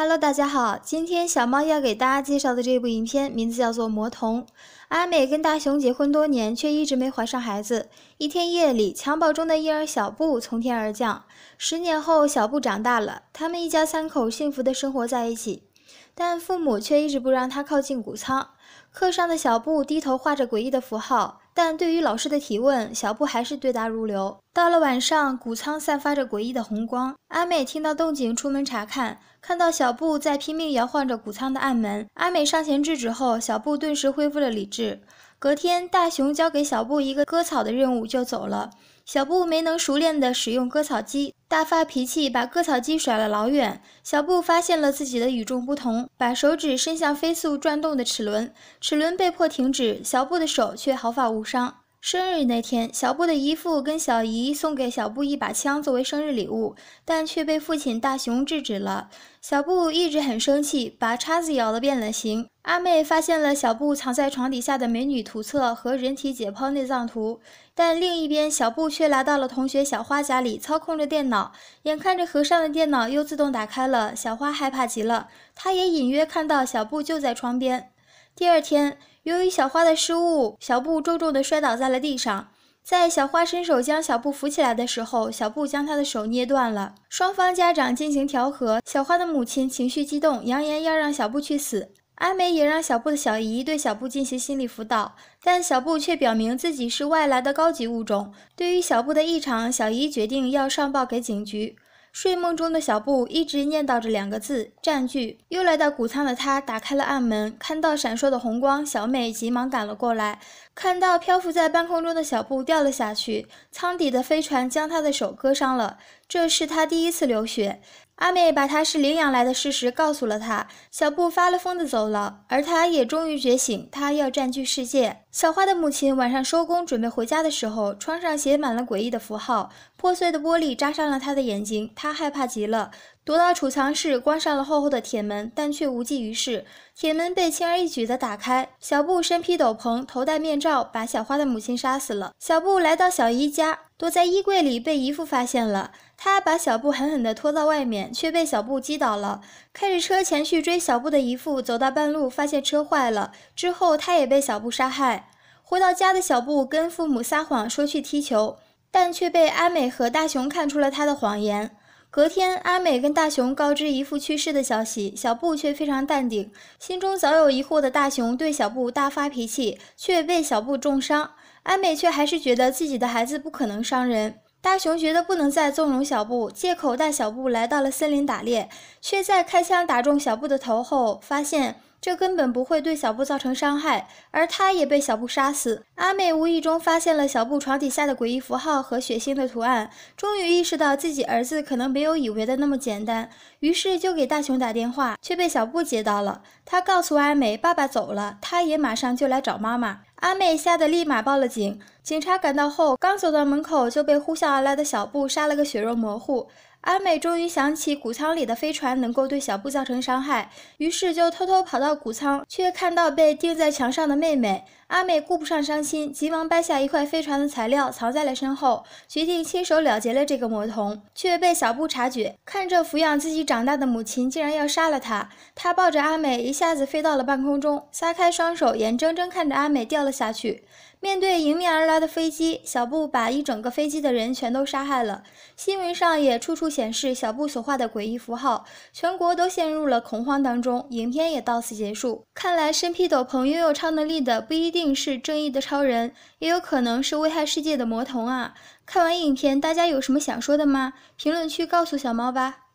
Hello，大家好，今天小猫要给大家介绍的这部影片名字叫做《魔童》。阿美跟大雄结婚多年，却一直没怀上孩子。一天夜里，襁褓中的婴儿小布从天而降。十年后，小布长大了，他们一家三口幸福的生活在一起。但父母却一直不让他靠近谷仓。课上的小布低头画着诡异的符号。但对于老师的提问，小布还是对答如流。到了晚上，谷仓散发着诡异的红光。阿美听到动静，出门查看，看到小布在拼命摇晃着谷仓的暗门。阿美上前制止后，小布顿时恢复了理智。隔天，大熊交给小布一个割草的任务就走了。小布没能熟练地使用割草机，大发脾气，把割草机甩了老远。小布发现了自己的与众不同，把手指伸向飞速转动的齿轮，齿轮被迫停止，小布的手却毫发无伤。生日那天，小布的姨父跟小姨送给小布一把枪作为生日礼物，但却被父亲大雄制止了。小布一直很生气，把叉子咬得变了形。阿妹发现了小布藏在床底下的美女图册和人体解剖内脏图，但另一边，小布却来到了同学小花家里，操控着电脑。眼看着和尚的电脑又自动打开了，小花害怕极了。她也隐约看到小布就在窗边。第二天。由于小花的失误，小布重重的摔倒在了地上。在小花伸手将小布扶起来的时候，小布将她的手捏断了。双方家长进行调和，小花的母亲情绪激动，扬言要让小布去死。阿梅也让小布的小姨对小布进行心理辅导，但小布却表明自己是外来的高级物种。对于小布的异常，小姨决定要上报给警局。睡梦中的小布一直念叨着两个字“占据”。又来到谷仓的他打开了暗门，看到闪烁的红光，小美急忙赶了过来。看到漂浮在半空中的小布掉了下去，舱底的飞船将他的手割伤了，这是他第一次流血。阿妹把他是领养来的事实告诉了他，小布发了疯的走了，而他也终于觉醒，他要占据世界。小花的母亲晚上收工准备回家的时候，窗上写满了诡异的符号，破碎的玻璃扎伤了他的眼睛，他害怕极了。躲到储藏室，关上了厚厚的铁门，但却无济于事。铁门被轻而易举地打开。小布身披斗篷，头戴面罩，把小花的母亲杀死了。小布来到小姨家，躲在衣柜里，被姨父发现了。他把小布狠狠地拖到外面，却被小布击倒了。开着车前去追小布的姨父，走到半路发现车坏了，之后他也被小布杀害。回到家的小布跟父母撒谎说去踢球，但却被阿美和大雄看出了他的谎言。隔天，阿美跟大雄告知姨父去世的消息，小布却非常淡定。心中早有疑惑的大雄对小布大发脾气，却被小布重伤。阿美却还是觉得自己的孩子不可能伤人。大雄觉得不能再纵容小布，借口带小布来到了森林打猎，却在开枪打中小布的头后发现。这根本不会对小布造成伤害，而他也被小布杀死。阿美无意中发现了小布床底下的诡异符号和血腥的图案，终于意识到自己儿子可能没有以为的那么简单，于是就给大雄打电话，却被小布接到了。他告诉阿美，爸爸走了，他也马上就来找妈妈。阿美吓得立马报了警，警察赶到后，刚走到门口就被呼啸而来的小布杀了个血肉模糊。阿美终于想起谷仓里的飞船能够对小布造成伤害，于是就偷偷跑到谷仓，却看到被钉在墙上的妹妹。阿美顾不上伤心，急忙掰下一块飞船的材料藏在了身后，决定亲手了结了这个魔童，却被小布察觉。看着抚养自己长大的母亲竟然要杀了他，他抱着阿美一下子飞到了半空中，撒开双手，眼睁睁看着阿美掉了下去。面对迎面而来的飞机，小布把一整个飞机的人全都杀害了。新闻上也处处。显示小布所画的诡异符号，全国都陷入了恐慌当中。影片也到此结束。看来身披斗篷、拥有超能力的不一定是正义的超人，也有可能是危害世界的魔童啊！看完影片，大家有什么想说的吗？评论区告诉小猫吧。